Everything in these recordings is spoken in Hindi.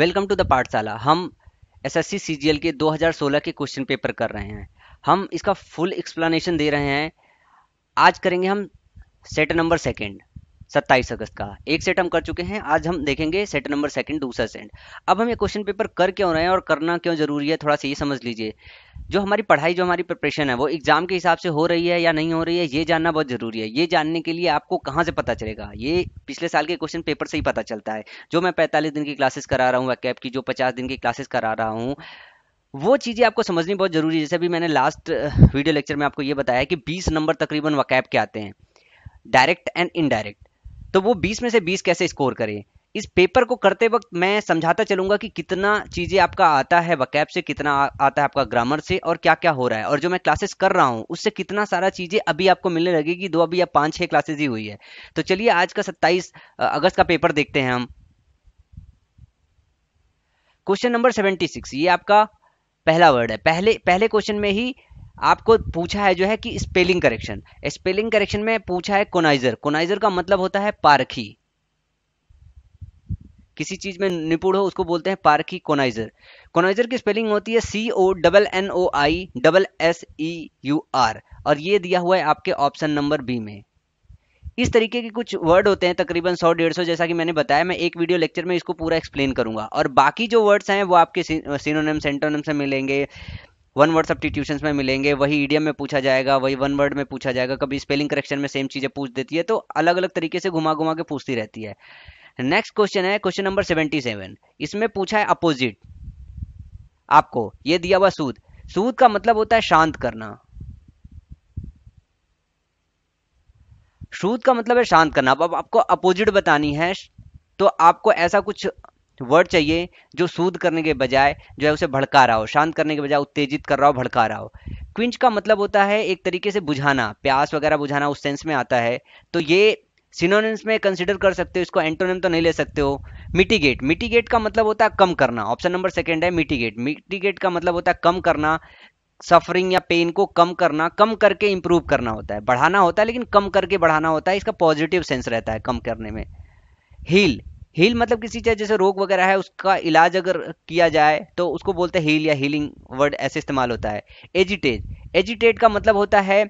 वेलकम टू द पाठशाला हम S S C C G L के 2016 के क्वेश्चन पेपर कर रहे हैं हम इसका फुल एक्सप्लेनेशन दे रहे हैं आज करेंगे हम सेट नंबर सेकेंड सत्ताईस अगस्त का एक सेट हम कर चुके हैं आज हम देखेंगे सेट नंबर सेकंड दूसरा सेट अब हम ये क्वेश्चन पेपर कर क्यों रहे हैं और करना क्यों जरूरी है थोड़ा सा ये समझ लीजिए जो हमारी पढ़ाई जो हमारी प्रिपरेशन है वो एग्जाम के हिसाब से हो रही है या नहीं हो रही है ये जानना बहुत जरूरी है ये जानने के लिए आपको कहाँ से पता चलेगा ये पिछले साल के क्वेश्चन पेपर से ही पता चलता है जो मैं पैंतालीस दिन की क्लासेस करा रहा हूँ वैकैप की जो पचास दिन की क्लासेस करा रहा हूँ वो चीज़ें आपको समझनी बहुत जरूरी है जैसे अभी मैंने लास्ट वीडियो लेक्चर में आपको ये बताया कि 20 नंबर तकरीबन वकैब के आते हैं डायरेक्ट एंड इनडायरेक्ट तो वो 20 में से 20 कैसे स्कोर करे इस पेपर को करते वक्त मैं समझाता चलूंगा कि कितना चीज़ें आपका आता है वकैब से कितना आता है आपका ग्रामर से और क्या क्या हो रहा है और जो मैं क्लासेस कर रहा हूँ उससे कितना सारा चीज़ें अभी आपको मिलने लगेगी दो अभी या पांच छह क्लासेस ही हुई है तो चलिए आज का 27 अगस्त का पेपर देखते हैं हम क्वेश्चन नंबर सेवेंटी ये आपका पहला वर्ड है पहले पहले क्वेश्चन में ही आपको पूछा है जो है कि स्पेलिंग करेक्शन स्पेलिंग करेक्शन में पूछा है कोनाइजर कोनाइजर का मतलब होता है पारखी किसी चीज में निपुण हो उसको बोलते हैं पारखी कोनाइजर कोनाइजर की स्पेलिंग होती है C O double N O I double S E U R और ये दिया हुआ है आपके ऑप्शन नंबर बी में इस तरीके के कुछ वर्ड होते हैं तकरीबन सौ डेढ़ सौ जैसा कि मैंने बताया मैं एक वीडियो लेक्चर में इसको पूरा एक्सप्लेन करूंगा और बाकी जो वर्ड्स हैं वो आपके सिनोनिम सेंटोनिम से मिलेंगे वन वर्ड सब्सटीट्यूशन में मिलेंगे वही ईडियम में पूछा जाएगा वही वन वर्ड में पूछा जाएगा कभी स्पेलिंग करेक्शन में सेम चीजें पूछ देती है तो अलग अलग तरीके से घुमा घुमा के पूछती रहती है नेक्स्ट क्वेश्चन है क्वेश्चन नंबर सेवेंटी सेवन इसमें पूछा है अपोजिट आपको ये दिया हुआ सूद सूद का मतलब होता है शांत करना सूद का मतलब है शांत करना अब आपको अपोजिट बतानी है तो आपको ऐसा कुछ वर्ड चाहिए जो सूद करने के बजाय जो है उसे भड़का रहा हो शांत करने के बजाय उत्तेजित कर रहा हो भड़का रहा हो क्विंच का मतलब होता है एक तरीके से बुझाना प्यास वगैरह बुझाना उस सेंस में आता है तो ये सिनोनिम्स में कंसिडर कर सकते हो इसको एंटोनिम तो नहीं ले सकते हो मिटिगेट मिटिगेट का मतलब होता है कम करना ऑप्शन नंबर सेकेंड है मिटिगेट मिटिगेट का मतलब होता है कम करना सफरिंग या पेन को कम करना कम करके इंप्रूव करना होता है बढ़ाना होता है लेकिन कम करके बढ़ाना होता है इसका पॉजिटिव सेंस रहता है कम करने में हील हील मतलब किसी चीज जैसे रोग वगैरह है उसका इलाज अगर किया जाए तो उसको बोलते हैं हील या हीलिंग वर्ड ऐसे इस्तेमाल होता है एजिटेट एजिटेट का मतलब होता है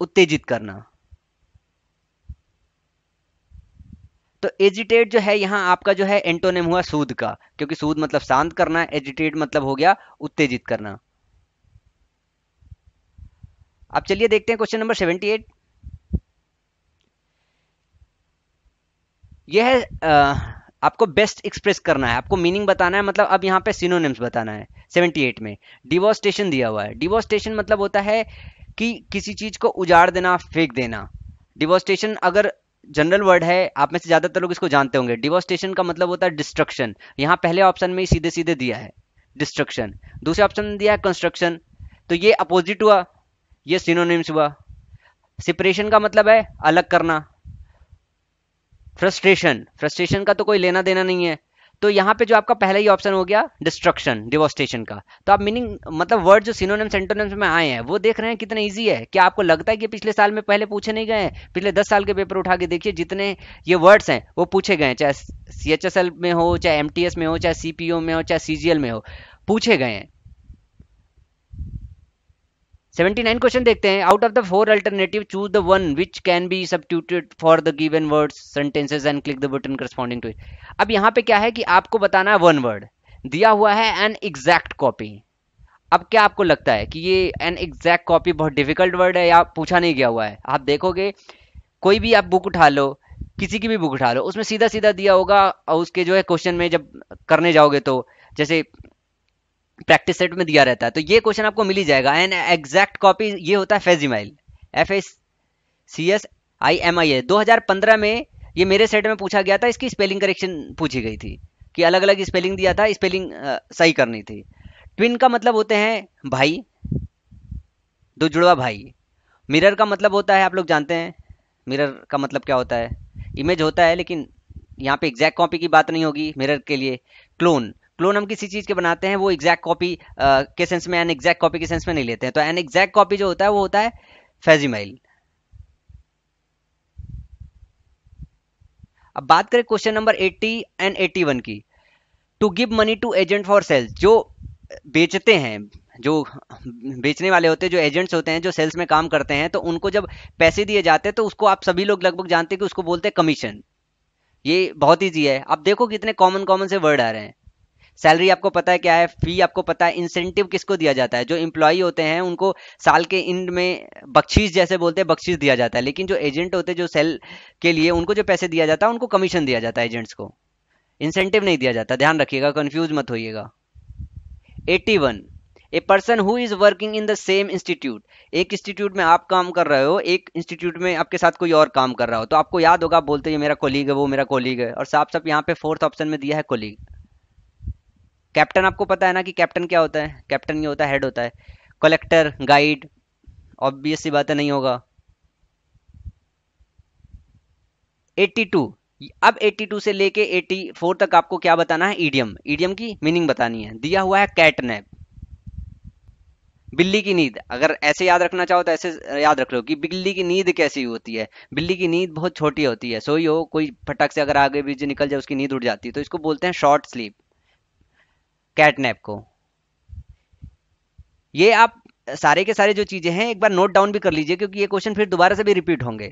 उत्तेजित करना तो एजिटेट जो है यहां आपका जो है एंटोनेम हुआ सूद का क्योंकि सूद मतलब शांत करना एजिटेट मतलब हो गया उत्तेजित करना अब चलिए देखते हैं क्वेश्चन नंबर सेवेंटी एट यह है आ, आपको बेस्ट एक्सप्रेस करना है आपको मीनिंग बताना है मतलब अब यहाँ पे सिनोनिम्स बताना है 78 में डिवोस्टेशन दिया हुआ है डिवोस्टेशन मतलब होता है कि किसी चीज को उजाड़ देना फेंक देना डिवोस्टेशन अगर जनरल वर्ड है आप में से ज्यादातर लोग इसको जानते होंगे डिवोस्टेशन का मतलब होता है डिस्ट्रक्शन यहाँ पहले ऑप्शन में ही सीधे सीधे दिया है डिस्ट्रक्शन दूसरे ऑप्शन में दिया है कंस्ट्रक्शन तो ये अपोजिट हुआ ये सिनोनिम्स हुआ सिपरेशन का मतलब है अलग करना फ्रस्ट्रेशन फ्रस्ट्रेशन का तो कोई लेना देना नहीं है तो यहाँ पे जो आपका पहला ही ऑप्शन हो गया डिस्ट्रक्शन डिवोस्टेशन का तो आप मीनिंग मतलब वर्ड जो सिनोनिम्स सेंटोनिम्स में आए हैं वो देख रहे हैं कितने इजी है क्या आपको लगता है कि पिछले साल में पहले पूछे नहीं गए हैं पिछले दस साल के पेपर उठा के देखिए जितने ये वर्ड्स हैं वो पूछे गए हैं चाहे सी में हो चाहे एम में हो चाहे सी में हो चाहे सी में हो पूछे गए हैं 79 क्वेश्चन देखते हैं out of the four alternative choose the one which can be substituted for the given word sentences and click the button corresponding to अब यहाँ पे क्या है कि आपको बताना है वन वर्ड दिया हुआ है एन एग्जैक्ट कॉपी अब क्या आपको लगता है कि ये एन एग्जैक्ट कॉपी बहुत डिफिकल्ट वर्ड है या पूछा नहीं गया हुआ है आप देखोगे कोई भी आप बुक उठा लो किसी की भी बुक उठा लो उसमें सीधा सीधा दिया होगा और उसके जो है क्वेश्चन में जब करने जाओगे तो जैसे प्रैक्टिस सेट में दिया रहता है तो ये क्वेश्चन आपको मिल ही जाएगा एंड एग्जैक्ट कॉपी ये होता है facsimile F S C S I M I A दो में ये मेरे सेट में पूछा गया था इसकी स्पेलिंग करेक्शन पूछी गई थी कि अलग अलग स्पेलिंग दिया था स्पेलिंग सही करनी थी ट्विन का मतलब होते हैं भाई दो जुड़वा भाई मिरर का मतलब होता है आप लोग जानते हैं मिरर का मतलब क्या होता है इमेज होता है लेकिन यहाँ पे एग्जैक्ट कॉपी की बात नहीं होगी मिरर के लिए क्लोन क्लोन हम किसी चीज के बनाते हैं वो एग्जैक्ट कॉपी के सेंस में एन एग्जैक्ट कॉपी के सेंस में नहीं लेते हैं तो एन एग्जैक्ट कॉपी जो होता है वो होता है फेजिमाइल अब बात करें क्वेश्चन नंबर 80 एंड 81 की to give money to agent for sales जो बेचते हैं जो बेचने वाले होते हैं जो एजेंट्स होते हैं जो सेल्स में काम करते हैं तो उनको जब पैसे दिए जाते हैं तो उसको आप सभी लोग लगभग जानते हैं कि उसको बोलते हैं कमीशन ये बहुत ईजी है आप देखो कितने कॉमन कॉमन से वर्ड आ रहे हैं सैलरी आपको पता है क्या है फी आपको पता है इंसेंटिव किसको दिया जाता है जो इम्प्लॉई होते हैं उनको साल के इंड में बख्शीश जैसे बोलते हैं बख्शीश दिया जाता है लेकिन जो एजेंट होते हैं जो सेल के लिए उनको जो पैसे दिया जाता है उनको कमीशन दिया जाता है एजेंट्स को इंसेंटिव नहीं दिया जाता ध्यान रखिएगा कन्फ्यूज मत होइएगा 81 a person who is working in the same institute एक इंस्टीट्यूट में आप काम कर रहे हो एक इंस्टीट्यूट में आपके साथ कोई और काम कर रहा हो तो आपको याद होगा बोलते हैं मेरा कोलीग है वो मेरा कोलीग है और साफ साफ यहाँ पे फोर्थ ऑप्शन में दिया है कोलीग कैप्टन आपको पता है ना कि कैप्टन क्या होता है कैप्टन ये होता है हेड होता है कलेक्टर गाइड ऑब्वियस सी बात नहीं होगा 82 अब 82 से लेके 84 तक आपको क्या बताना है ईडियम ईडियम की मीनिंग बतानी है दिया हुआ है कैटनैप बिल्ली की नींद अगर ऐसे याद रखना चाहो तो ऐसे याद रख लो कि बिल्ली की नींद कैसी होती है बिल्ली की नींद बहुत छोटी होती है सोई हो कोई फटक से अगर आगे बीजे निकल जाए उसकी नींद उड़ जाती है तो इसको बोलते हैं शॉर्ट स्लीप कैटनेप को ये आप सारे के सारे जो चीजें हैं एक बार नोट डाउन भी कर लीजिए क्योंकि ये क्वेश्चन फिर दोबारा से भी रिपीट होंगे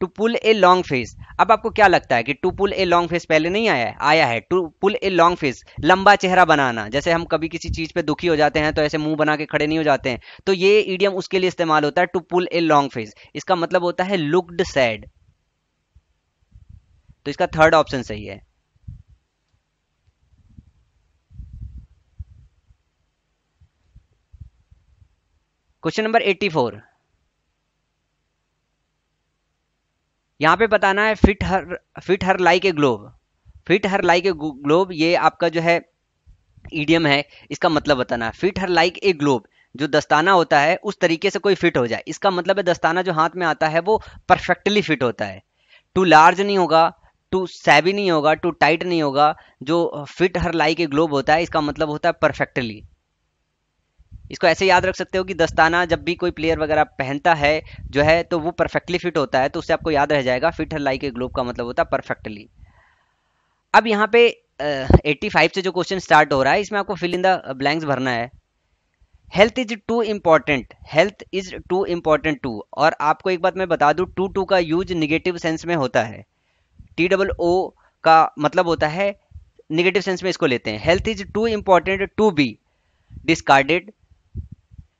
to pull a long face अब आपको क्या लगता है कि to pull a long face पहले नहीं आया है आया है to pull a long face लंबा चेहरा बनाना जैसे हम कभी किसी चीज पे दुखी हो जाते हैं तो ऐसे मुंह बना के खड़े नहीं हो जाते हैं तो ये ईडियम उसके लिए इस्तेमाल होता है to pull a long face इसका मतलब होता है लुकड सैड तो इसका थर्ड ऑप्शन सही है क्वेश्चन नंबर 84 यहां पे बताना है fit her fit her like a globe fit her like a globe ये आपका जो है ईडियम है इसका मतलब बताना है fit her like a globe जो दस्ताना होता है उस तरीके से कोई फिट हो जाए इसका मतलब है दस्ताना जो हाथ में आता है वो परफेक्टली फिट होता है टू लार्ज नहीं होगा टू सैवी नहीं होगा टू टाइट नहीं होगा जो fit her like a globe होता है इसका मतलब होता है परफेक्टली इसको ऐसे याद रख सकते हो कि दस्ताना जब भी कोई प्लेयर वगैरह पहनता है जो है तो वो परफेक्टली फिट होता है तो उससे आपको याद रह जाएगा फिट लाइक ए ग्लोब का मतलब होता है परफेक्टली अब यहाँ पे एट्टी फाइव से जो क्वेश्चन स्टार्ट हो रहा है इसमें आपको फिल इन द ब्लैंक्स भरना है health is too important health is too important too और आपको एक बात मैं बता दूँ टू टू का यूज निगेटिव सेंस में होता है टी डबल ओ का मतलब होता है निगेटिव सेंस में इसको लेते हैं health is too important to be discarded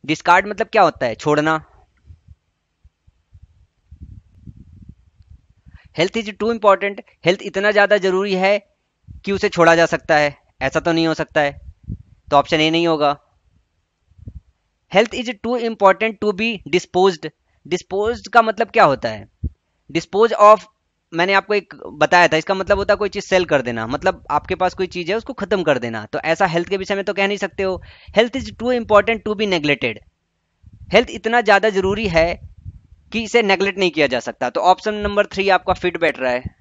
discard मतलब क्या होता है छोड़ना health is too important health इतना ज़्यादा ज़रूरी है कि उसे छोड़ा जा सकता है ऐसा तो नहीं हो सकता है तो ऑप्शन ए नहीं होगा health is too important to be dispose dispose का मतलब क्या होता है डिस्पोज ऑफ मैंने आपको एक बताया था इसका मतलब होता है कोई चीज़ सेल कर देना मतलब आपके पास कोई चीज़ है उसको खत्म कर देना तो ऐसा हेल्थ के विषय में तो कह नहीं सकते हो health is too important to be neglected health इतना ज़्यादा जरूरी है कि इसे नेग्लेक्ट नहीं किया जा सकता तो ऑप्शन नंबर थ्री आपका फिट बैठ रहा है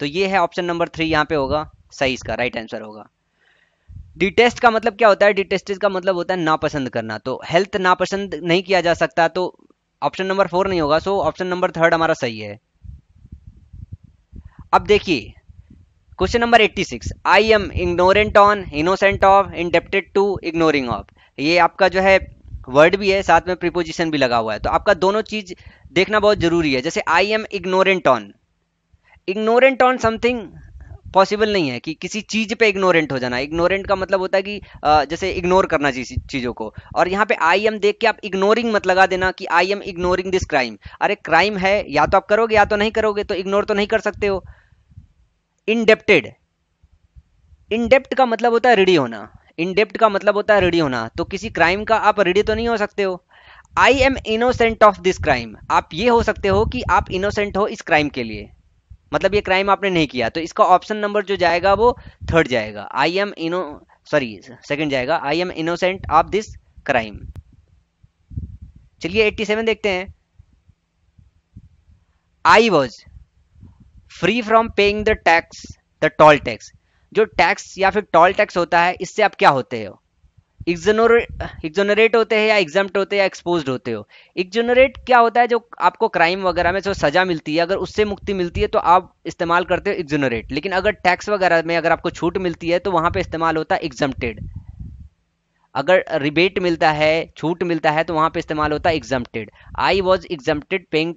तो ये है ऑप्शन नंबर थ्री यहाँ पे होगा सही इसका राइट आंसर होगा डिटेस्ट का मतलब क्या होता है डिटेस्ट का मतलब होता है नापसंद करना तो हेल्थ नापसंद नहीं किया जा सकता तो ऑप्शन नंबर फोर नहीं होगा सो ऑप्शन नंबर थर्ड हमारा सही है अब देखिए question number 86 I am ignorant on innocent of indebted to ignoring of ये आपका जो है वर्ड भी है साथ में प्रिपोजिशन भी लगा हुआ है तो आपका दोनों चीज देखना बहुत जरूरी है जैसे I am ignorant on ignorant on something possible नहीं है कि किसी चीज पे इग्नोरेंट हो जाना इग्नोरेंट का मतलब होता है कि जैसे इग्नोर करना चीजों को और यहाँ पे आई एम देख के आप इग्नोरिंग मत लगा देना कि I am ignoring this crime अरे क्राइम है या तो आप करोगे या तो नहीं करोगे तो इग्नोर तो नहीं कर सकते हो इनडेप्टेड इनडेप्ट का मतलब होता है रेडी होना इनडेप्ट का मतलब होता है रेडी होना तो किसी क्राइम का आप रेडी तो नहीं हो सकते हो I am innocent of this crime आप ये हो सकते हो कि आप इनोसेंट हो इस क्राइम के लिए मतलब ये क्राइम आपने नहीं किया तो इसका ऑप्शन नंबर जो जाएगा वो थर्ड जाएगा I am inno sorry second जाएगा I am innocent of this crime चलिए 87 देखते हैं I was free from paying the tax the toll tax जो टैक्स या फिर टॉल टैक्स होता है इससे आप क्या होते हो एग्जोनरेट होते हैं या एग्जाम होते हैं या एक्सपोज होते हो एग्जोनरेट क्या होता है जो आपको क्राइम वगैरह में जो सजा मिलती है अगर उससे मुक्ति मिलती है तो आप इस्तेमाल करते हो एग्जोनरेट लेकिन अगर टैक्स वगैरह में अगर आपको छूट मिलती है तो वहां पे इस्तेमाल होता है एग्जमटेड अगर रिबेट मिलता है छूट मिलता है तो वहां पे इस्तेमाल होता है exempted I was exempted paying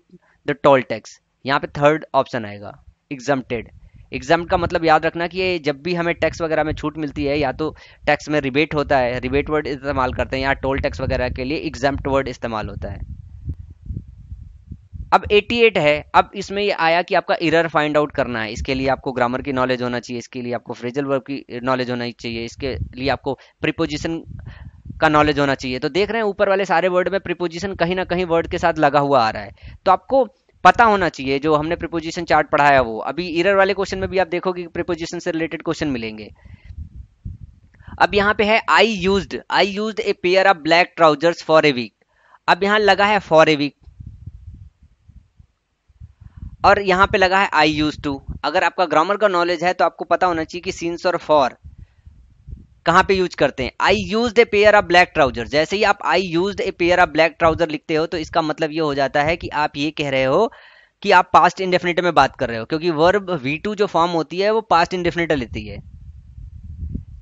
the toll tax यहाँ पे थर्ड ऑप्शन आएगा एग्जाम्प्टेड एग्जाम का मतलब याद रखना कि ये जब भी हमें टैक्स वगैरह में छूट मिलती है या तो टैक्स में रिबेट होता है रिबेट वर्ड इस्तेमाल करते हैं या टोल टैक्स वगैरह के लिए एग्जाम वर्ड इस्तेमाल होता है अब 88 है अब इसमें ये आया कि आपका इरर फाइंड आउट करना है इसके लिए आपको ग्रामर की नॉलेज होना चाहिए इसके लिए आपको फ्रेजल वर्ब की नॉलेज होना चाहिए इसके लिए आपको प्रिपोजिशन का नॉलेज होना चाहिए तो देख रहे हैं ऊपर वाले सारे वर्ड में प्रिपोजिशन कहीं ना कहीं वर्ड के साथ लगा हुआ आ रहा है तो आपको पता होना चाहिए जो हमने प्रिपोजिशन चार्ट पढ़ाया वो अभी इरर वाले क्वेश्चन में भी आप देखोगे प्रिपोजिशन से रिलेटेड क्वेश्चन मिलेंगे अब यहाँ पे है I use I use a pair of black trousers for a week अब यहाँ लगा है फॉर ए वीक और यहाँ पे लगा है आई यूज टू अगर आपका ग्रामर का नॉलेज है तो आपको पता होना चाहिए कि सीन्स और फॉर कहां पे यूज करते हैं I use a pair of black trouser जैसे ही आप I use a pair of black trouser लिखते हो तो इसका मतलब ये हो जाता है कि आप ये कह रहे हो कि आप पास्ट इंडेफिनेट में बात कर रहे हो क्योंकि वर्ब वी टू जो फॉर्म होती है वो पास्ट इंडेफिनेट लेती है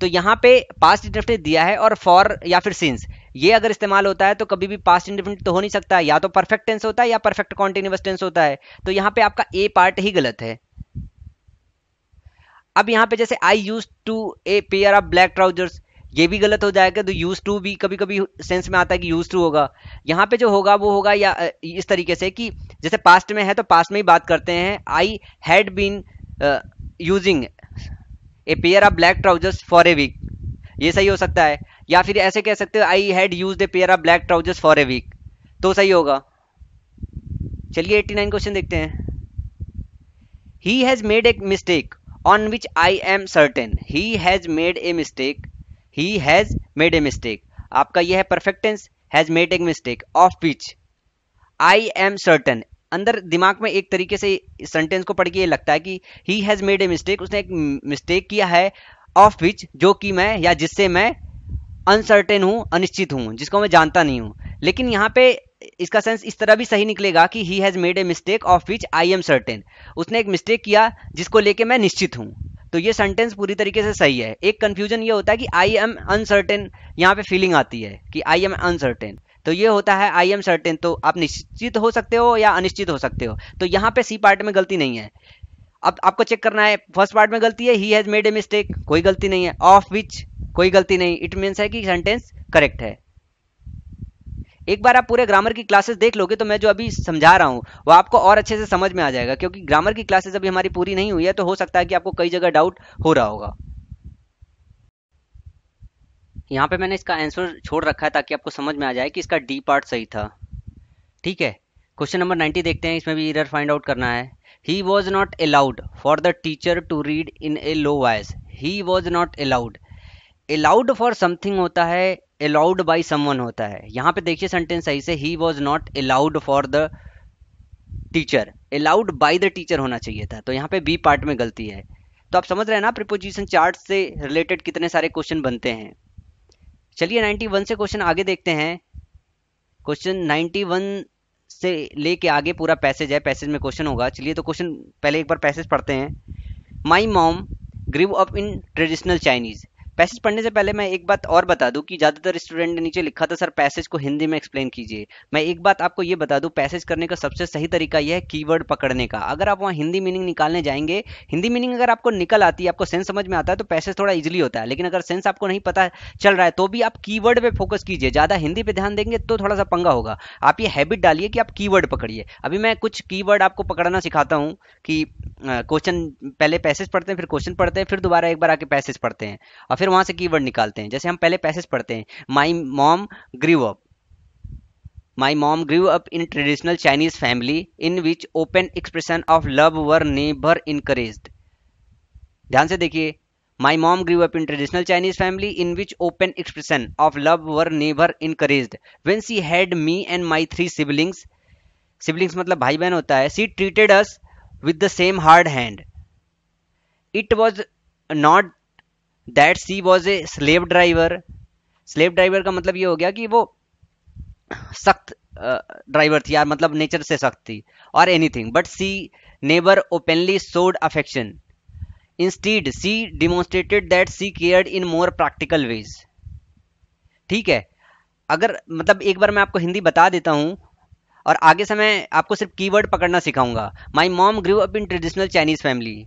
तो यहाँ पे पास्ट इंडेफिनेट दिया है और फॉर या फिर सिंस ये अगर इस्तेमाल होता है तो कभी भी पास्ट इंडेफिनेट तो हो नहीं सकता या तो परफेक्ट टेंस होता है या परफेक्ट कॉन्टिन्यूस टेंस होता है तो यहाँ पे आपका ए पार्ट ही गलत है अब यहाँ पे जैसे I use to a pair of black trousers ये भी गलत हो जाएगा तो यूज टू भी कभी कभी सेंस में आता है कि यूज टू होगा यहाँ पे जो होगा वो होगा या इस तरीके से कि जैसे पास्ट में है तो पास्ट में ही बात करते हैं I had been using a pair of black trousers for a week ये सही हो सकता है या फिर ऐसे कह सकते हो I had use a pair of black trousers for a week तो सही होगा चलिए 89 क्वेश्चन देखते हैं he has made a mistake on which I am certain he has made a mistake he has made a mistake आपका यह है perfect tense has made a mistake of which I am certain अंदर दिमाग में एक तरीके से सेंटेंस को पढ़ के ये लगता है कि he has made a mistake उसने एक मिस्टेक किया है ऑफ विच जो कि मैं या जिससे मैं अनसर्टेन हूं अनिश्चित हूं जिसको मैं जानता नहीं हूं लेकिन यहां पे इसका सेंस इस तरह भी सही निकलेगा कि he has made a mistake of which I am certain उसने एक मिस्टेक किया जिसको लेके मैं निश्चित हूं तो ये सेंटेंस पूरी तरीके से सही है एक कंफ्यूजन ये होता है कि आई एम अनसर्टेन यहाँ पे फीलिंग आती है कि आई एम अनसर्टेन तो ये होता है आई एम सर्टेन तो आप निश्चित हो सकते हो या अनिश्चित हो सकते हो तो यहाँ पे सी पार्ट में गलती नहीं है अब आपको चेक करना है फर्स्ट पार्ट में गलती है he has made a mistake कोई गलती नहीं है ऑफ विच कोई गलती नहीं इट मीन्स है कि सेंटेंस करेक्ट है एक बार आप पूरे ग्रामर की क्लासेस देख लोगे तो मैं जो अभी समझा रहा हूँ वो आपको और अच्छे से समझ में आ जाएगा क्योंकि ग्रामर की क्लासेस अभी हमारी पूरी नहीं हुई है तो हो सकता है कि आपको कई जगह डाउट हो रहा होगा यहाँ पे मैंने इसका आंसर छोड़ रखा है ताकि आपको समझ में आ जाए कि इसका डी पार्ट सही था ठीक है क्वेश्चन नंबर नाइनटी देखते हैं इसमें भी इरर फाइंड आउट करना है he was not allowed for the teacher to read in a low voice he was not allowed allowed for something होता है अलाउड बाई समवन होता है यहाँ पे देखिए सेंटेंस सही से he was not allowed for the teacher allowed by the teacher होना चाहिए था तो यहाँ पे बी पार्ट में गलती है तो आप समझ रहे हैं ना प्रिपोजिशन चार्ट से रिलेटेड कितने सारे क्वेश्चन बनते हैं चलिए 91 से क्वेश्चन आगे देखते हैं क्वेश्चन 91 से लेके आगे पूरा पैसेज है पैसेज में क्वेश्चन होगा चलिए तो क्वेश्चन पहले एक बार पैसेज पढ़ते हैं my mom grew up in traditional Chinese passage पढ़ने से पहले मैं एक बात और बता दूं कि ज़्यादातर स्टूडेंट ने नीचे लिखा था सर पैसेज को हिंदी में एक्सप्लेन कीजिए मैं एक बात आपको ये बता दूं पैसेज करने का सबसे सही तरीका यह है कीवर्ड पकड़ने का अगर आप वहाँ हिंदी मीनिंग निकालने जाएंगे हिंदी मीनिंग अगर आपको निकल आती है आपको सेंस समझ में आता है तो पैसेज थोड़ा इजिली होता है लेकिन अगर सेंस आपको नहीं पता चल रहा है तो भी आप कीवर्ड वर्ड फोकस कीजिए ज़्यादा हिंदी पे ध्यान देंगे तो थोड़ा सा पंगा होगा आप ये हैबिट डालिए कि आप की पकड़िए अभी मैं कुछ की आपको पकड़ना सिखाता हूँ कि क्वेश्चन पहले पैसेज पढ़ते हैं फिर क्वेश्चन पढ़ते हैं फिर दोबारा एक बार आके पैसेज पढ़ते हैं और फिर वहां से कीवर्ड निकालते हैं जैसे हम पहले पैसेज पढ़ते हैं my mom grew up my mom grew up in traditional Chinese family in which open expression of love were never encourage ध्यान से देखिए my mom grew up in traditional Chinese family in which open expression of love were never encourage when she had me and my three siblings siblings मतलब भाई बहन होता है she treated us with the same hard hand it was not that she was a slave driver slave driver का मतलब ये हो गया कि वो सख्त ड्राइवर थी यार मतलब नेचर से सख्त थी और anything but she never openly showed affection instead she demonstrated that she cared in more practical ways ठीक है अगर मतलब एक बार मैं आपको हिंदी बता देता हूँ और आगे से मैं आपको सिर्फ कीवर्ड पकड़ना सिखाऊंगा my mom grew up in traditional Chinese family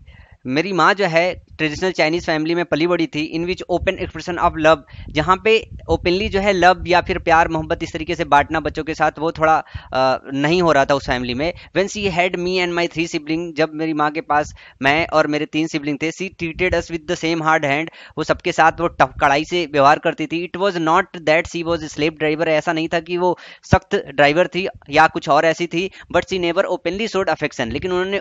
मेरी माँ जो है ट्रेडिशनल चाइनीज फैमिली में पली बड़ी थी in which open expression of love जहाँ पे ओपनली जो है लव या फिर प्यार मोहब्बत इस तरीके से बांटना बच्चों के साथ वो थोड़ा आ, नहीं हो रहा था उस फैमिली में when she had me and my three sibling जब मेरी माँ के पास मैं और मेरे तीन सिबलिंग थे she treated us with the same hard hand वो सबके साथ वो टफ कड़ाई से व्यवहार करती थी it was not that she was slave driver ऐसा नहीं था कि वो सख्त ड्राइवर थी या कुछ और ऐसी थी but she never openly showed affection लेकिन उन्होंने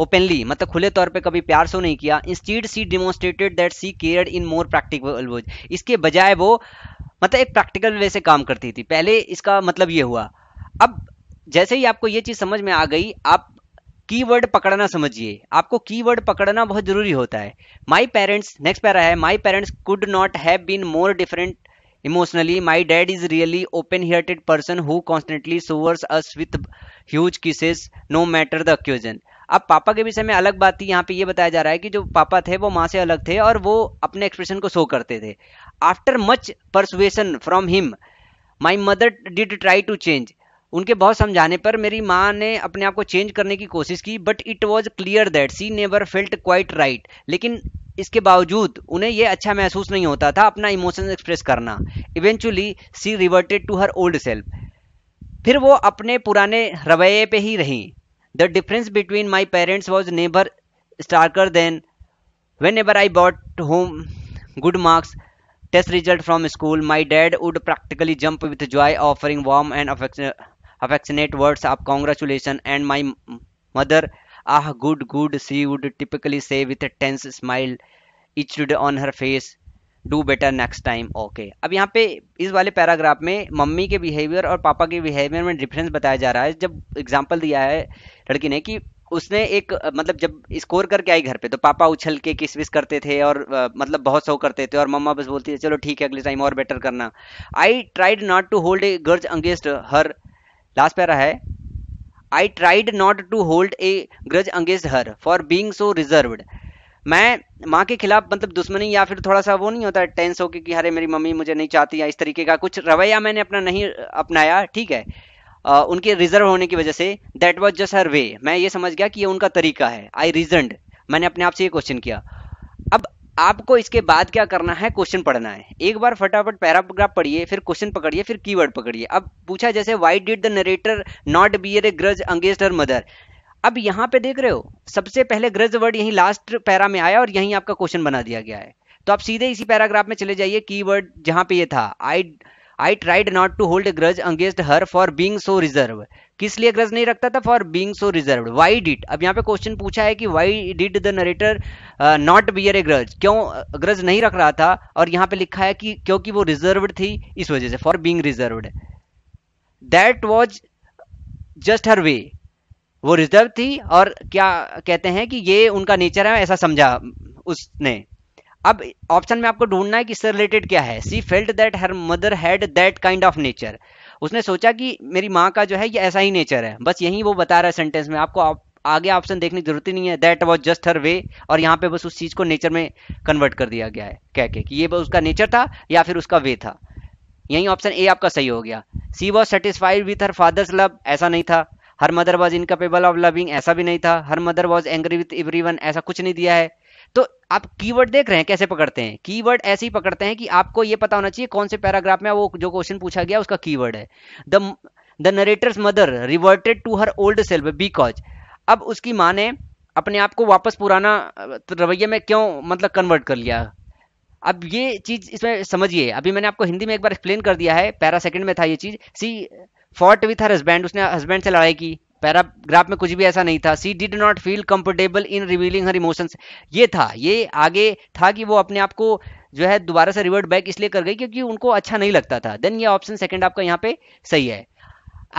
ओपनली मतलब खुले तौर पे कभी प्यार सो नहीं किया instead she demonstrated that she care in more practical ways इसके बजाय वो मतलब एक प्रैक्टिकल वे से काम करती थी पहले इसका मतलब ये हुआ अब जैसे ही आपको ये चीज़ समझ में आ गई आप कीवर्ड पकड़ना समझिए आपको कीवर्ड पकड़ना बहुत जरूरी होता है माई पेरेंट्स नेक्स्ट पैरा है my parents could not have been more different emotionally my dad is really open hearted person who constantly showers us with huge kisses no matter the occasion अब पापा के विषय में अलग बात थी यहाँ पे ये बताया जा रहा है कि जो पापा थे वो माँ से अलग थे और वो अपने एक्सप्रेशन को शो करते थे after much persuasion from him my mother did try to change उनके बहुत समझाने पर मेरी माँ ने अपने आप को चेंज करने की कोशिश की but it was clear that she never felt quite right लेकिन इसके बावजूद उन्हें यह अच्छा महसूस नहीं होता था अपना इमोशन एक्सप्रेस करना eventually she reverted to her old self फिर वो अपने पुराने रवैये पे ही रहीं The difference between my parents was never starker than whenever I brought home good marks test result from school my dad would practically jump with joy offering warm and affectionate words of congratulation and my mother ah good good she would typically say with a tense smile etched on her face do better next time okay अब यहाँ पे इस वाले पैराग्राफ में मम्मी के बिहेवियर और पापा के बिहेवियर में डिफरेंस बताया जा रहा है जब एग्जाम्पल दिया है लड़की ने कि उसने एक मतलब जब स्कोर करके आई घर पे तो पापा उछल के किस विस करते थे और मतलब बहुत सौ करते थे और मम्मा बस बोलती थी चलो ठीक है अगले टाइम और बेटर करना I tried not to hold a grudge against her last para है I tried not to hold a grudge against her for being so reserved मैं माँ के खिलाफ मतलब दुश्मनी या फिर थोड़ा सा वो नहीं होता टेंस हो कि अरे मेरी मम्मी मुझे नहीं चाहती या इस तरीके का कुछ रवैया मैंने अपना नहीं अपनाया ठीक है आ, उनके रिजर्व होने की वजह से that was just her way मैं ये समझ गया कि ये उनका तरीका है आई रीजनड मैंने अपने आप से ये क्वेश्चन किया अब आपको इसके बाद क्या करना है क्वेश्चन पढ़ना है एक बार फटाफट पैराग्राफ पढ़िए फिर क्वेश्चन पकड़िए फिर कीवर्ड पकड़िए अब पूछा जैसे why did the narrator not be a grudge against her mother अब यहाँ पे देख रहे हो सबसे पहले ग्रज वर्ड यही लास्ट पैरा में आया और यही आपका क्वेश्चन बना दिया गया है तो आप सीधे इसी पैराग्राफ में चले जाइए की वर्ड जहाँ पे यह था I I tried not to hold grudge against her for being so reserve किस लिए ग्रज नहीं रखता था for being so reserve why did अब यहाँ पे क्वेश्चन पूछा है कि why did the narrator not bear a grudge क्यों ग्रज uh, नहीं रख रहा था और यहाँ पे लिखा है कि क्योंकि वो रिजर्व थी इस वजह से for being reserve that was just her way वो रिजर्व थी और क्या कहते हैं कि ये उनका नेचर है ऐसा समझा उसने अब ऑप्शन में आपको ढूंढना है कि इससे रिलेटेड क्या है she felt that her mother had that kind of nature उसने सोचा कि मेरी माँ का जो है ये ऐसा ही नेचर है बस यही वो बता रहा है सेंटेंस में आपको आप, आगे ऑप्शन देखने की जरूरत ही नहीं है that was just her way और यहाँ पे बस उस चीज़ को नेचर में कन्वर्ट कर दिया गया है कह के कि ये उसका नेचर था या फिर उसका वे था यही ऑप्शन ए आपका सही हो गया she was satisfied with her father's love ऐसा नहीं था her mother was incapable of loving ऐसा भी नहीं था her mother was angry with every ऐसा कुछ नहीं दिया है तो आप कीवर्ड देख रहे हैं कैसे पकड़ते हैं कीवर्ड ऐसे ही पकड़ते हैं कि आपको यह पता होना चाहिए कौन से पैराग्राफ में वो जो क्वेश्चन पूछा गया उसका कीवर्ड है the the narrator's mother reverted to her old self because अब उसकी माँ ने अपने आप को वापस पुराना रवैये में क्यों मतलब कन्वर्ट कर लिया अब ये चीज इसमें समझिए अभी मैंने आपको हिंदी में एक बार एक्सप्लेन कर दिया है पैरा सेकंड में था ये चीज she fought with her husband उसने हस्बैंड से लड़ाई की पैराग्राफ में कुछ भी ऐसा नहीं था she did not feel comfortable in revealing her emotions ये था ये आगे था कि वो अपने आप को जो है दोबारा से रिवर्ट बैक इसलिए कर गई क्योंकि उनको अच्छा नहीं लगता था देन ये ऑप्शन सेकंड आपका यहाँ पे सही है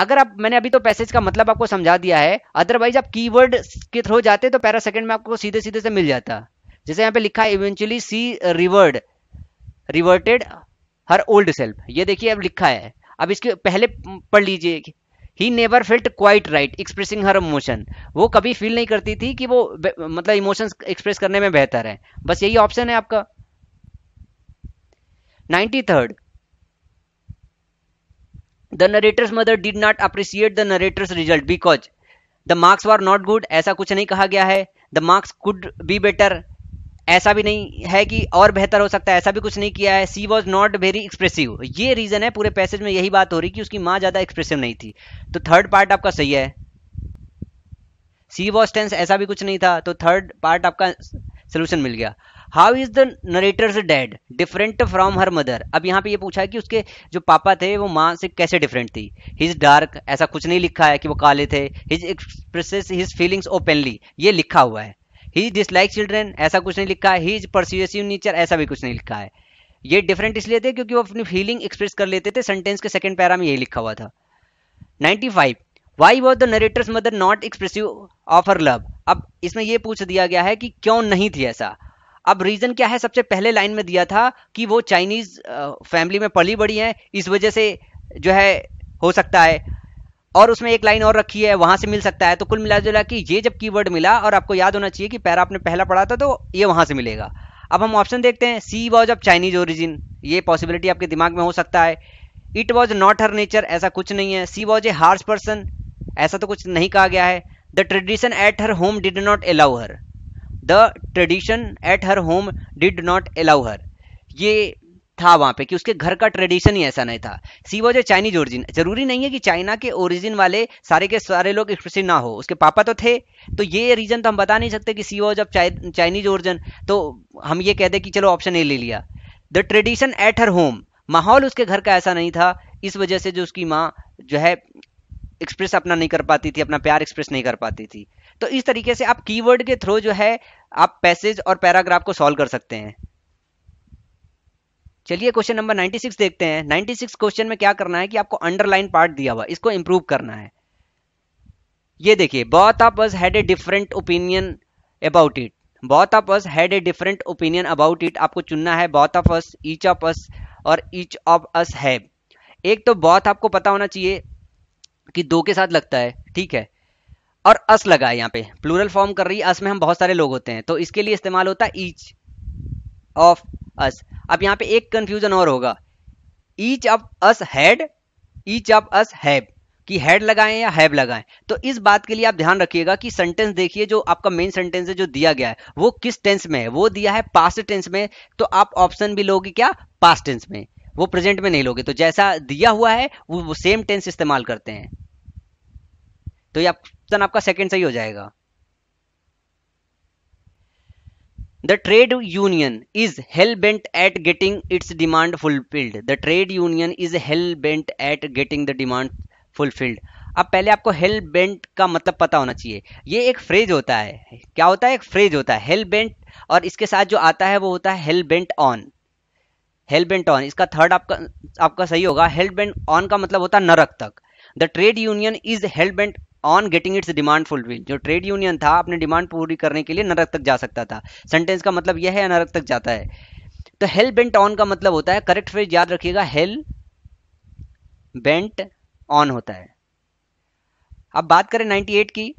अगर आप मैंने अभी तो पैसेज का मतलब आपको समझा दिया है अदरवाइज आप कीवर्ड के थ्रू जाते तो पैरा सेकंड में आपको सीधे सीधे से मिल जाता जैसे यहाँ पे लिखा है eventually she revert reverted her old self ये देखिए अब लिखा है अब इसके पहले पढ़ लीजिए he never felt quite right expressing her emotion वो कभी फील नहीं करती थी कि वो मतलब इमोशंस एक्सप्रेस करने में बेहतर है बस यही ऑप्शन है आपका ninety third the narrator's mother did not appreciate the narrator's result because the marks were not good ऐसा कुछ नहीं कहा गया है the marks could be better ऐसा भी नहीं है कि और बेहतर हो सकता है ऐसा भी कुछ नहीं किया है she was not very expressive ये रीजन है पूरे पैसेज में यही बात हो रही कि उसकी माँ ज्यादा एक्सप्रेसिव नहीं थी तो थर्ड पार्ट आपका सही है सी वॉज टेंस ऐसा भी कुछ नहीं था तो थर्ड पार्ट आपका सोल्यूशन मिल गया how is the narrator's dad different from her mother अब यहाँ पे ये पूछा है कि उसके जो पापा थे वो माँ से कैसे डिफरेंट थी हिज डार्क ऐसा कुछ नहीं लिखा है कि वो काले थे his express his feelings openly ये लिखा हुआ है ही डिसलाइक चिल्ड्रेन ऐसा कुछ नहीं लिखा है ही इज परसिव नेचर ऐसा भी कुछ नहीं लिखा है ये डिफरेंट इसलिए थे क्योंकि वो अपनी फीलिंग एक्सप्रेस कर लेते थे सेंटेंस के सेकंड पैरा में यही लिखा हुआ था 95 why was the narrator's mother not expressive of her love अब इसमें यह पूछ दिया गया है कि क्यों नहीं थी ऐसा अब रीजन क्या है सबसे पहले लाइन में दिया था कि वो चाइनीज फैमिली में पली बड़ी है इस वजह से जो है हो सकता है और उसमें एक लाइन और रखी है वहां से मिल सकता है तो कुल मिला जुला कि ये जब कीवर्ड मिला और आपको याद होना चाहिए कि पैरा आपने पहला पढ़ा था तो ये वहां से मिलेगा अब हम ऑप्शन देखते हैं she was of Chinese origin ये पॉसिबिलिटी आपके दिमाग में हो सकता है it was not her nature ऐसा कुछ नहीं है she was a harsh person ऐसा तो कुछ नहीं कहा गया है the tradition at her home did not allow her the tradition at her home did not allow her ये था वहां पे कि उसके घर का ट्रेडिशन ही ऐसा नहीं था she was a Chinese origin जरूरी नहीं है कि चाइना के ओरिजिन वाले सारे के सारे लोग एक्सप्रेसिव ना हो उसके पापा तो थे तो ये रीजन तो हम बता नहीं सकते कि she was of Chinese origin तो हम ये कहते कि चलो ऑप्शन ए ले लिया the tradition at her home माहौल उसके घर का ऐसा नहीं था इस वजह से जो उसकी माँ जो है एक्सप्रेस अपना नहीं कर पाती थी अपना प्यार एक्सप्रेस नहीं कर पाती थी तो इस तरीके से आप कीवर्ड के थ्रू जो है आप पैसेज और पैराग्राफ को सॉल्व कर सकते हैं चलिए क्वेश्चन नंबर 96 देखते हैं 96 क्वेश्चन में क्या करना है कि आपको अंडरलाइन पार्ट दिया हुआ इसको इंप्रूव करना है ये देखिए बहुत of us had a different opinion about it बहुत of us had a different opinion about it आपको चुनना है बहुत of us each of us और ईच ऑफ अस हैव एक तो बहुत आपको पता होना चाहिए कि दो के साथ लगता है ठीक है और अस लगा है यहाँ पे प्लूरल फॉर्म कर रही है अस में हम बहुत सारे लोग होते हैं तो इसके लिए इस्तेमाल होता है ईच ऑफ अस अब यहाँ पे एक कंफ्यूजन और होगा each of us had each of us have कि हैड लगाएं या हैव लगाएं तो इस बात के लिए आप ध्यान रखिएगा कि सेंटेंस देखिए जो आपका मेन सेंटेंस है जो दिया गया है वो किस टेंस में है वो दिया है पास्ट टेंस में तो आप ऑप्शन भी लोगे क्या पास्ट टेंस में वो प्रेजेंट में नहीं लोगे तो जैसा दिया हुआ है वो, वो सेम टेंस इस्तेमाल करते हैं तो ये ऑप्शन आपका सेकेंड सही हो जाएगा the trade union is hell at getting its demand fulfilled the trade union is is at getting the demand fulfilled अब पहले आपको हेल बेंट का मतलब पता होना चाहिए ये एक फ्रेज होता है क्या होता है एक फ्रेज होता है हेल बेंट और इसके साथ जो आता है वो होता है hell bent on hell bent on इसका थर्ड आपका आपका सही होगा हेल बेंट ऑन का मतलब होता है नरक तक the trade union is hell bent on getting its demand fulfil जो ट्रेड यूनियन था अपनी डिमांड पूरी करने के लिए नरक तक जा सकता था सेंटेंस का मतलब यह है नरक तक जाता है तो हेल बेंट ऑन का मतलब होता है करेक्ट फ्रेज याद रखिएगा हेल बेंट ऑन होता है अब बात करें 98 की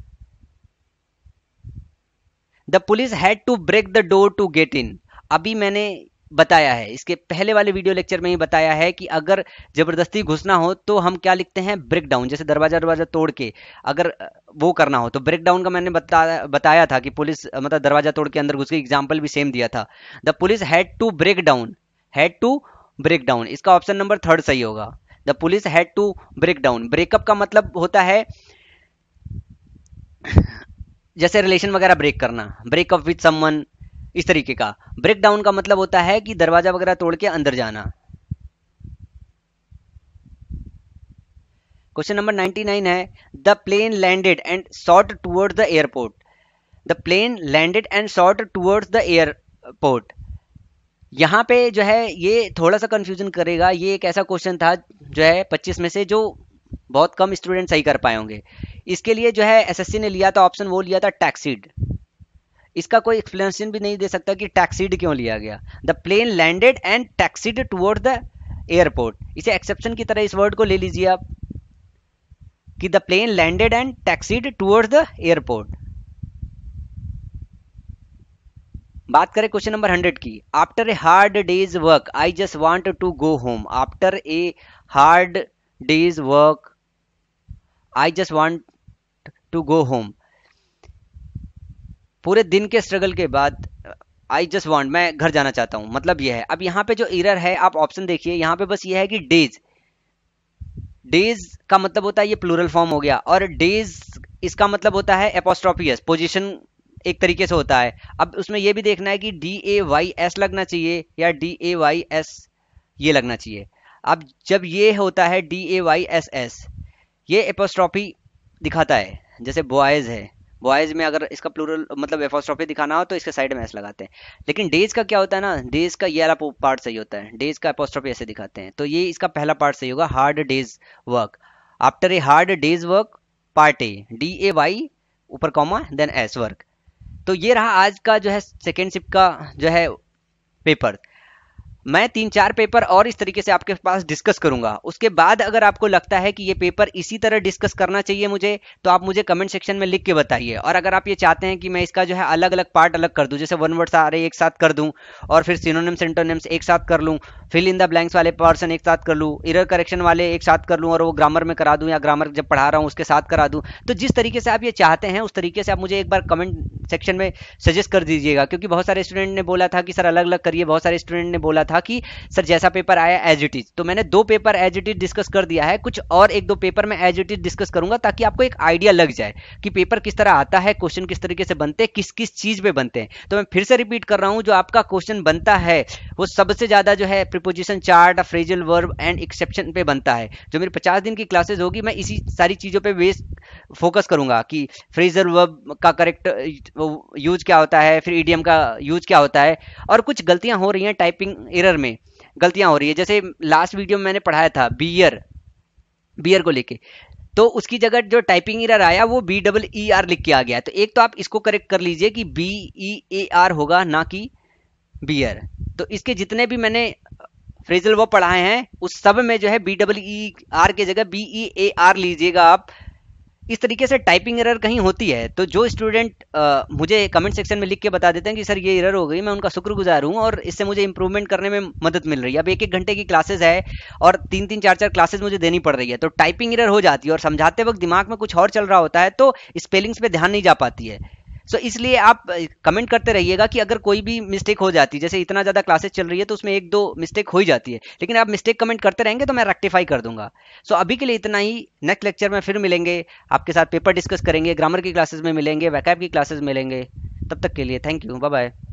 the police had to break the door to get in अभी मैंने बताया है इसके पहले वाले वीडियो लेक्चर में ही बताया है कि अगर जबरदस्ती घुसना हो तो हम क्या लिखते हैं ब्रेक डाउन जैसे दरवाजा दरवाजा तोड़ के अगर वो करना हो तो ब्रेक डाउन का मैंने बता, बताया था कि पुलिस मतलब दरवाजा तोड़ के अंदर घुस के एग्जाम्पल भी सेम दिया था the police had to break down had to break down इसका ऑप्शन नंबर थर्ड सही होगा the police had to break down breakup का मतलब होता है जैसे रिलेशन वगैरह ब्रेक करना ब्रेकअप विथ समवन इस तरीके का ब्रेक डाउन का मतलब होता है कि दरवाजा वगैरह तोड़ के अंदर जाना क्वेश्चन नंबर 99 है the plane landed and short toward the airport the plane landed and short towards the airport यहाँ पे जो है ये थोड़ा सा कंफ्यूजन करेगा ये एक ऐसा क्वेश्चन था जो है 25 में से जो बहुत कम स्टूडेंट सही कर पाए होंगे इसके लिए जो है एसएससी ने लिया था ऑप्शन वो लिया था टैक्सीड इसका कोई एक्सप्लेनेशन भी नहीं दे सकता कि टैक्सीड क्यों लिया गया the plane landed and taxied toward the airport इसे एक्सेप्शन की तरह इस वर्ड को ले लीजिए आप कि the plane landed and taxied toward the airport बात करें क्वेश्चन नंबर हंड्रेड की after a hard day's work I just want to go home after a hard day's work I just want to go home पूरे दिन के स्ट्रगल के बाद आई जस्ट वॉन्ट मैं घर जाना चाहता हूँ मतलब यह है अब यहाँ पे जो इरर है आप ऑप्शन देखिए यहाँ पे बस ये है कि डेज डेज का मतलब होता है ये प्लूरल फॉर्म हो गया और डेज इसका मतलब होता है एपोस्ट्रोपियस पोजिशन एक तरीके से होता है अब उसमें यह भी देखना है कि डी ए वाई एस लगना चाहिए या डी ए वाई एस ये लगना चाहिए अब जब ये होता है D A Y S S ये एपोस्ट्रॉफी दिखाता है जैसे बॉयज़ है बॉयज में अगर इसका प्लूरल मतलब एफोस्ट्रॉफी दिखाना हो तो इसके साइड में एस लगाते हैं लेकिन डेज का क्या होता है ना डेज का ये वाला पार्ट सही होता है डेज का एफोस्ट्रॉफी ऐसे दिखाते हैं तो ये इसका पहला पार्ट सही होगा hard day's work after a hard day's work part A D A Y ऊपर कॉमा देन एस वर्क तो ये रहा आज का जो है सेकेंड शिफ्ट का जो है पेपर मैं तीन चार पेपर और इस तरीके से आपके पास डिस्कस करूंगा उसके बाद अगर आपको लगता है कि ये पेपर इसी तरह डिस्कस करना चाहिए मुझे तो आप मुझे कमेंट सेक्शन में लिख के बताइए और अगर आप ये चाहते हैं कि मैं इसका जो है अलग अलग पार्ट अलग कर दूं जैसे वन वर्ड सारे एक साथ कर दूं और फिर सिनोनिम्स इंटोनिम्स एक साथ कर लूँ फिल इन द ब्लैंक्स वाले पर्सन एक साथ कर लूँ इरर करेक्शन वाले एक साथ कर लूँ और वो ग्रामर में करा दूँ या ग्रामर जब पढ़ा रहा हूँ उसके साथ करा दूँ तो जिस तरीके से आप ये चाहते हैं उस तरीके से आप मुझे एक बार कमेंट सेक्शन में सजेस्ट कर दीजिएगा क्योंकि बहुत सारे स्टूडेंट ने बोला था कि सर अलग अलग करिए बहुत सारे स्टूडेंट ने बोला था कहा कि सर जैसा पेपर आया एज इट इज तो मैंने दो paper as it is discuss कर दिया है कुछ और एक दो पेपर में एज इट इज डिस्कस करूंगा ताकि आपको एक आइडिया लग जाए कि पेपर किस तरह आता है क्वेश्चन किस तरीके से बनते हैं किस किस चीज पे बनते हैं तो मैं फिर से रिपीट कर रहा हूं जो आपका क्वेश्चन बनता है वो सबसे ज्यादा जो है preposition chart phrasal verb and exception पे बनता है जो मेरी पचास दिन की क्लासेज होगी मैं इसी सारी चीजों पर वेस्ट फोकस करूंगा कि फ्रेजल वर्ब का करेक्ट यूज क्या होता है फिर ईडीएम का यूज क्या होता है और कुछ गलतियां हो रही हैं टाइपिंग एरर में गलतियां हो रही है जैसे लास्ट वीडियो में मैंने पढ़ाया था बीयर बीयर को लेके तो उसकी जगह जो टाइपिंग एरर आया वो बी डबल ई आर लिख के आ गया तो एक तो आप इसको करेक्ट कर लीजिए कि बी ई ए आर होगा ना कि बियर तो इसके जितने भी मैंने फ्रेजल वो पढ़ाए हैं उस सब में जो है बी डब्ल्यू ई आर की जगह बी ई ए आर लीजिएगा आप इस तरीके से टाइपिंग एरर कहीं होती है तो जो स्टूडेंट मुझे कमेंट सेक्शन में लिख के बता देते हैं कि सर ये एरर हो गई मैं उनका शुक्रगुजार हूँ और इससे मुझे इंप्रूवमेंट करने में मदद मिल रही है अब एक एक घंटे की क्लासेस है और तीन तीन चार चार क्लासेस मुझे देनी पड़ रही है तो टाइपिंग एरर हो जाती है और समझाते वक्त दिमाग में कुछ और चल रहा होता है तो स्पेलिंग्स पर ध्यान नहीं जा पाती है सो so, इसलिए आप कमेंट करते रहिएगा कि अगर कोई भी मिस्टेक हो जाती है जैसे इतना ज़्यादा क्लासेस चल रही है तो उसमें एक दो मिस्टेक हो ही जाती है लेकिन आप मिस्टेक कमेंट करते रहेंगे तो मैं रेक्टिफाई कर दूंगा सो so, अभी के लिए इतना ही नेक्स्ट लेक्चर में फिर मिलेंगे आपके साथ पेपर डिस्कस करेंगे ग्रामर की क्लासेज में मिलेंगे वैकैप की क्लासेज मिलेंगे तब तक के लिए थैंक यू बाय बाय